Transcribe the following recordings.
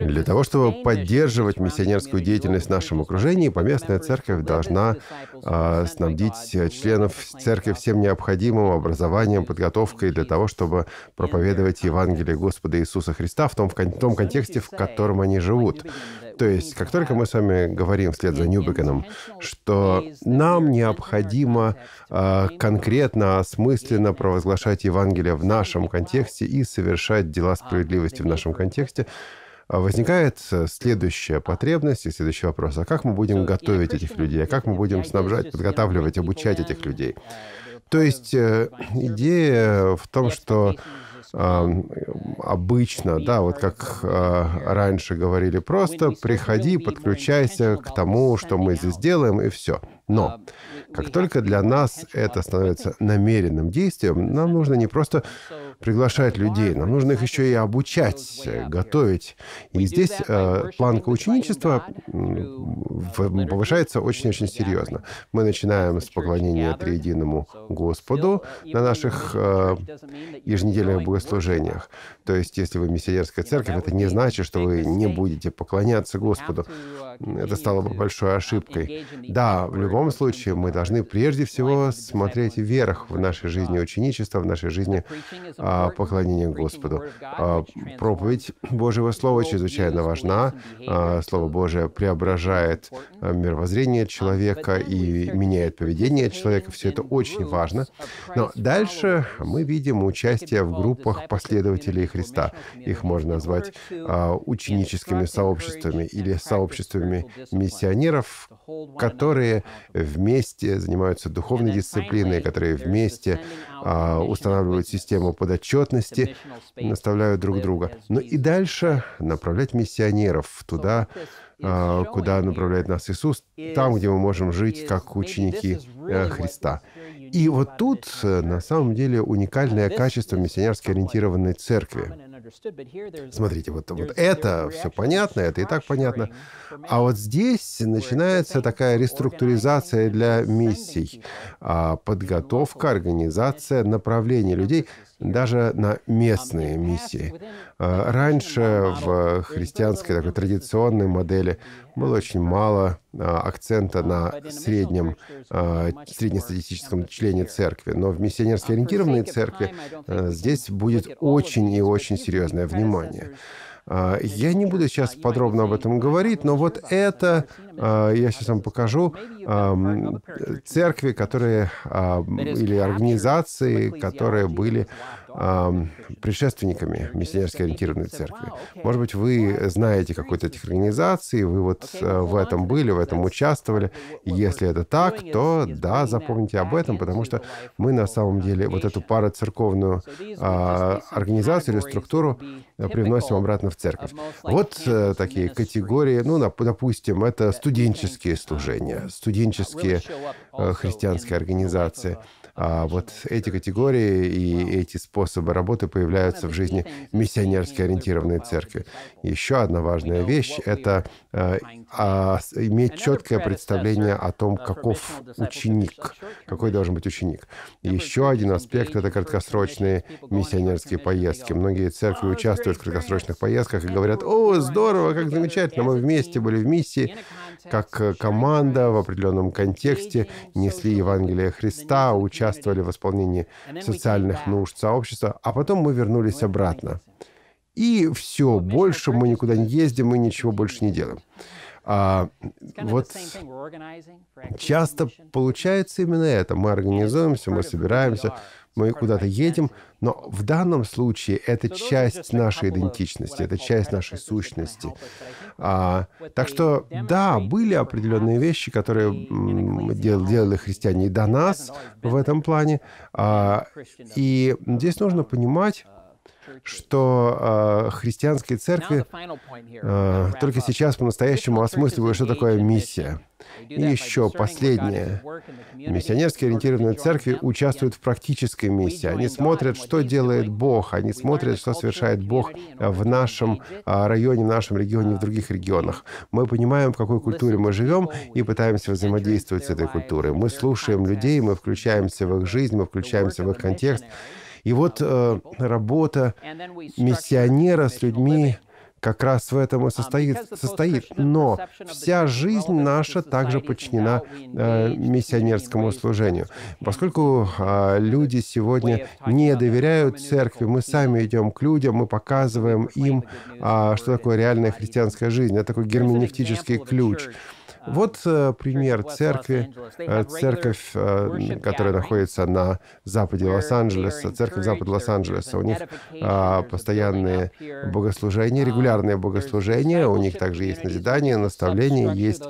Для того, чтобы поддерживать миссионерскую деятельность в нашем окружении, поместная церковь должна э, снабдить членов церкви всем необходимым образованием, подготовкой для того, чтобы проповедовать Евангелие Господа Иисуса Христа в том, в том контексте, в котором они живут. То есть, как только мы с вами говорим вслед за Нюбекеном, что нам необходимо э, конкретно, осмысленно провозглашать Евангелие в нашем контексте и совершать дела справедливости в нашем контексте, а возникает э, следующая потребность и следующий вопрос. А как мы будем готовить этих людей? А как мы будем снабжать, подготавливать, обучать этих людей? Э, То есть э, идея в том, что обычно, да, вот как раньше говорили, просто приходи, подключайся к тому, что мы здесь делаем, и все. Но а, как только для нас это становится намеренным действием, нам нужно не просто приглашать людей, нам нужно их еще и обучать, готовить. И здесь э, планка ученичества повышается очень-очень серьезно. Мы начинаем с поклонения Триединому Господу на наших э, еженедельных богослужениях. То есть, если вы миссионерская церковь, это не значит, что вы не будете поклоняться Господу это стало бы большой ошибкой. Да, в любом случае мы должны прежде всего смотреть вверх в нашей жизни ученичества, в нашей жизни а, поклонения Господу. А, проповедь Божьего Слова чрезвычайно важна. А, Слово Божие преображает а, мировоззрение человека и меняет поведение человека. Все это очень важно. Но дальше мы видим участие в группах последователей Христа. Их можно назвать а, ученическими сообществами или сообществами группами миссионеров, которые вместе занимаются духовной дисциплиной, которые вместе а, устанавливают систему подотчетности, наставляют друг друга. Но ну и дальше направлять миссионеров туда, а, куда направляет нас Иисус, там, где мы можем жить как ученики э, Христа. И вот тут, э, на самом деле, уникальное качество миссионерски ориентированной церкви. Смотрите, вот, вот это все понятно, это и так понятно. А вот здесь начинается такая реструктуризация для миссий, а, подготовка, организация, направление людей даже на um, местные миссии. А, раньше в христианской такой традиционной модели было очень мало а, акцента um, на среднем, среднестатистическом члене церкви, но в миссионерски um, ориентированной церкви э, здесь будет очень и очень сильно серьезное внимание. А, я не буду сейчас подробно об этом говорить, но вот это, а, я сейчас вам покажу, церкви, которые, а, или организации, которые были предшественниками миссионерски ориентированной церкви. Может быть, вы знаете какой-то этих организаций, вы вот э, в этом были, в этом участвовали. Если это так, то да, запомните об этом, потому что мы на самом деле вот эту парацерковную э, организацию или структуру э, привносим обратно в церковь. Вот э, такие категории, ну, допустим, это студенческие служения, студенческие христианские организации. А, вот эти категории и эти способы способы работы появляются в жизни миссионерски ориентированной церкви. Еще одна важная вещь — это э, э, иметь четкое представление о том, каков ученик, какой должен быть ученик. Еще один аспект — это краткосрочные миссионерские поездки. Многие церкви участвуют в краткосрочных поездках и говорят, «О, здорово, как замечательно, мы вместе были в миссии» как э, команда в определенном контексте несли Евангелие Христа, участвовали в исполнении социальных нужд сообщества, а потом мы вернулись ну, обратно. И все, больше мы никуда не ездим мы ничего больше не делаем. А, вот часто получается именно это. Мы организуемся, мы собираемся, мы куда-то едем, но в данном случае это часть нашей идентичности, это часть нашей сущности. А, так что, да, были определенные вещи, которые дел, делали христиане и до нас в этом плане. А, и здесь нужно понимать, что э, а, христианской церкви э, только сейчас по-настоящему осмысливают, что такое миссия. И еще последнее. миссионерские ориентированные церкви участвуют в практической миссии. Они смотрят, что делает Бог. Они смотрят, что совершает Бог в нашем а, районе, в нашем регионе, в других регионах. Мы понимаем, в какой культуре мы живем и пытаемся взаимодействовать с этой культурой. Мы слушаем людей, мы включаемся в их жизнь, мы включаемся в их контекст. И вот э, работа миссионера с людьми как раз в этом и состоит. состоит. Но вся жизнь наша также подчинена э, миссионерскому служению. Поскольку э, люди сегодня не доверяют церкви, мы сами идем к людям, мы показываем им, э, что такое реальная христианская жизнь. Это такой герменевтический ключ. А, вот э, пример церкви, э, церковь, э, которая находится на западе Лос-Анджелеса, церковь запада Лос-Анджелеса. У них а, постоянные богослужения, um, регулярные богослужения, у них также есть назидание, наставление, есть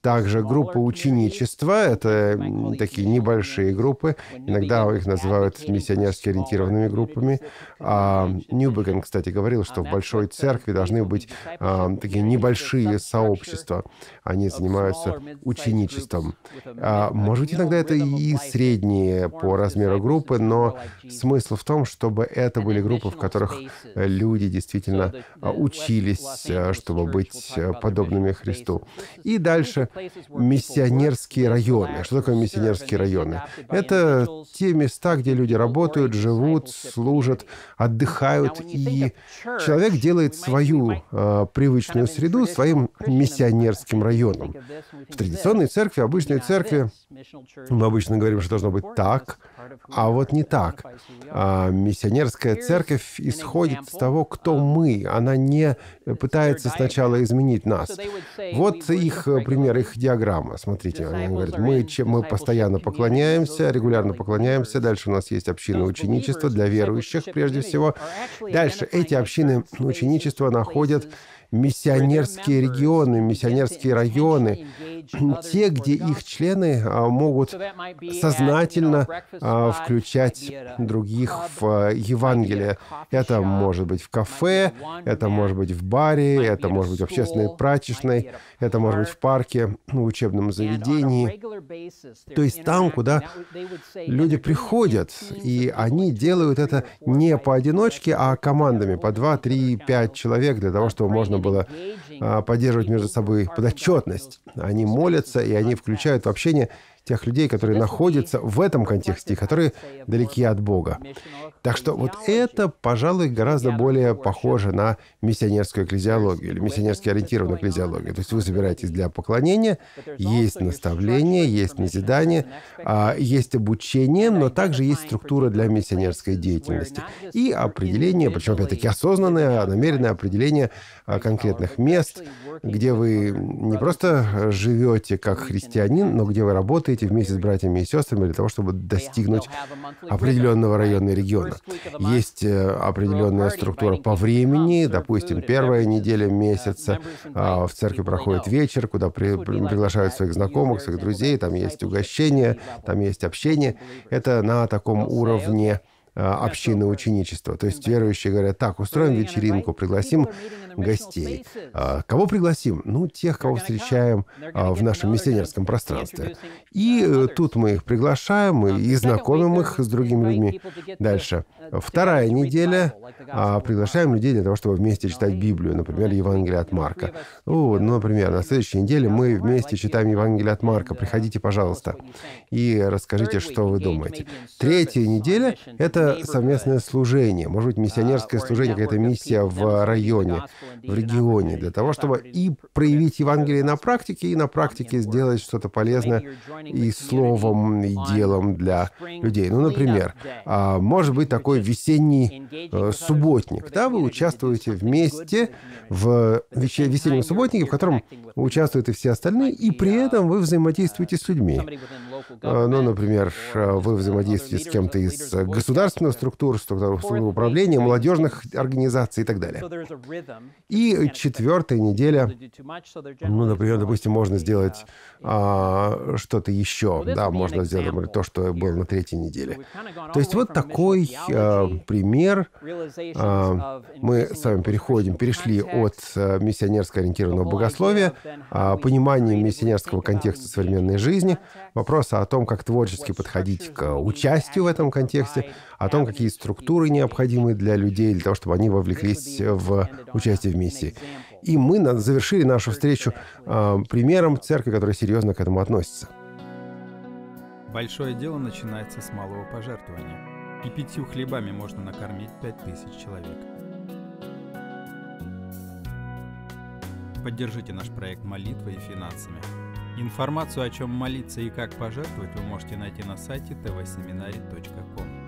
также группа ученичества — uh, это такие uh, небольшие группы, иногда их называют миссионерски ориентированными группами. А, Ньюбеген, кстати, говорил, uh, что в большой церкви должны быть а, такие небольшие сообщества. Они занимаются ученичеством. А, может быть, иногда это и средние по размеру группы, но смысл в том, чтобы это были группы, в которых э, люди действительно а, учились, э, чтобы быть э, подобными Христу. И дальше миссионерские районы. А что такое миссионерские районы? Это те места, где люди работают, живут, служат, отдыхают, и человек делает свою э, привычную среду своим миссионерским районом. В традиционной церкви, обычной церкви, мы обычно говорим, что должно быть так, а вот не так. А миссионерская церковь исходит с того, кто мы. Она не пытается сначала изменить нас. Вот их а, пример их диаграмма. Смотрите, они говорят, мы, чем, мы постоянно поклоняемся, регулярно поклоняемся. Дальше у нас есть общины ученичества для верующих, прежде всего. Дальше эти общины ученичества находят миссионерские регионы, миссионерские районы, те, где их члены а, могут сознательно а, включать других в э, Евангелие. Это может быть в кафе, это может быть в баре, это может быть в общественной прачечной, это может быть в парке в ну, учебном заведении, то есть там, куда люди приходят, и они делают это не поодиночке, а командами, по 2, 3, 5 человек, для того, чтобы можно было а, поддерживать между собой подотчетность. Они молятся, и они включают в общение тех людей, которые находятся в этом контексте, которые далеки от Бога. Так что вот это, пожалуй, гораздо более похоже на миссионерскую экклезиологию или миссионерски ориентированную экклезиологию. То есть вы собираетесь для поклонения, есть наставление, есть назидание, а, есть обучение, но также есть структура для миссионерской деятельности и определение, причем опять-таки осознанное, а, намеренное определение а, конкретных мест, где вы не просто живете как христианин, но где вы работаете эти вместе с братьями и сестрами для того, чтобы достигнуть определенного района и региона. Есть э, определенная структура по времени, допустим, первая неделя uh, месяца а, в церкви проходит вечер, куда при, при, приглашают своих знакомых, своих друзей, там есть угощение там есть общение. Это на таком уровне Э, общины ученичества. То есть верующие говорят, так, устроим вечеринку, пригласим гостей. А, кого пригласим? Ну, тех, кого встречаем а, в нашем миссионерском пространстве. И э, тут мы их приглашаем и знакомим их с другими людьми. Дальше. Вторая неделя. А, приглашаем людей для того, чтобы вместе читать Библию, например, Евангелие от Марка. Ну, например, на следующей неделе мы вместе читаем Евангелие от Марка. Приходите, пожалуйста, и расскажите, что вы думаете. Третья неделя — это совместное служение, может быть, миссионерское служение, какая-то миссия в районе, в регионе, для того, чтобы и проявить Евангелие на практике, и на практике сделать что-то полезное и словом, и делом для людей. Ну, например, а, может быть, такой весенний э, субботник, да, вы участвуете вместе в весеннем субботнике, в котором участвуют и все остальные, и при этом вы взаимодействуете с людьми. А, ну, например, э, вы взаимодействуете с кем-то из э, государств, государственных структур, структур управления, молодежных организаций и так далее. И четвертая неделя, ну, например, допустим, можно сделать uh, а, что-то еще, да, можно сделать, например, то, что было на третьей неделе. То есть вот такой э, а, пример. А, мы с вами переходим, перешли от э, миссионерско ориентированного богословия, а, понимания миссионерского контекста современной жизни, вопроса о том, как творчески подходить к участию в этом контексте, о о том, какие структуры необходимы для людей, для того, чтобы они вовлеклись в участие в миссии. И мы завершили нашу встречу э, примером церкви, которая серьезно к этому относится. Большое дело начинается с малого пожертвования. И пятью хлебами можно накормить пять тысяч человек. Поддержите наш проект молитвой и финансами. Информацию, о чем молиться и как пожертвовать, вы можете найти на сайте tvseminary.com.